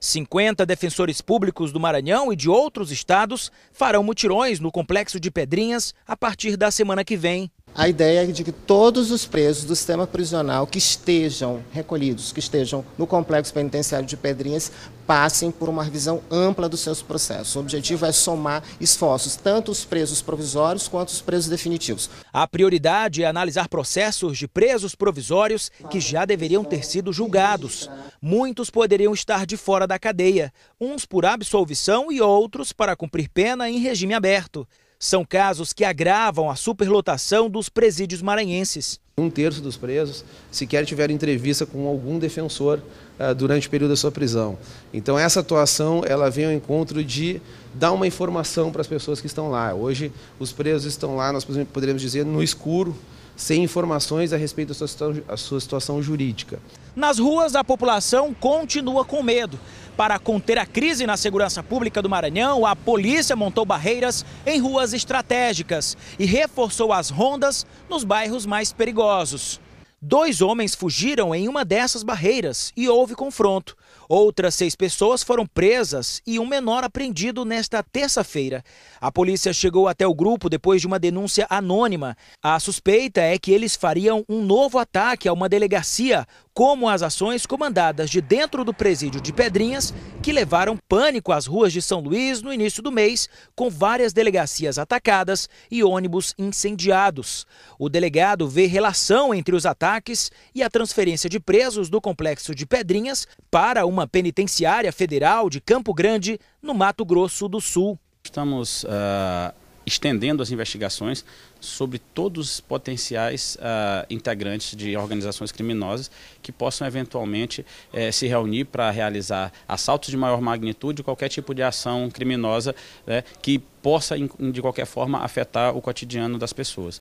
50 defensores públicos do Maranhão e de outros estados farão mutirões no complexo de Pedrinhas a partir da semana que vem a ideia é de que todos os presos do sistema prisional que estejam recolhidos, que estejam no complexo penitenciário de Pedrinhas, passem por uma revisão ampla dos seus processos. O objetivo é somar esforços, tanto os presos provisórios quanto os presos definitivos. A prioridade é analisar processos de presos provisórios que já deveriam ter sido julgados. Muitos poderiam estar de fora da cadeia, uns por absolvição e outros para cumprir pena em regime aberto. São casos que agravam a superlotação dos presídios maranhenses. Um terço dos presos sequer tiveram entrevista com algum defensor ah, durante o período da sua prisão. Então essa atuação ela vem ao encontro de dar uma informação para as pessoas que estão lá. Hoje os presos estão lá, nós poderíamos dizer, no escuro, sem informações a respeito da sua sua situação jurídica. Nas ruas a população continua com medo. Para conter a crise na segurança pública do Maranhão, a polícia montou barreiras em ruas estratégicas e reforçou as rondas nos bairros mais perigosos. Dois homens fugiram em uma dessas barreiras e houve confronto. Outras seis pessoas foram presas e um menor apreendido nesta terça-feira. A polícia chegou até o grupo depois de uma denúncia anônima. A suspeita é que eles fariam um novo ataque a uma delegacia como as ações comandadas de dentro do presídio de Pedrinhas, que levaram pânico às ruas de São Luís no início do mês, com várias delegacias atacadas e ônibus incendiados. O delegado vê relação entre os ataques e a transferência de presos do complexo de Pedrinhas para uma penitenciária federal de Campo Grande, no Mato Grosso do Sul. Estamos uh estendendo as investigações sobre todos os potenciais uh, integrantes de organizações criminosas que possam eventualmente eh, se reunir para realizar assaltos de maior magnitude, qualquer tipo de ação criminosa né, que possa, de qualquer forma, afetar o cotidiano das pessoas.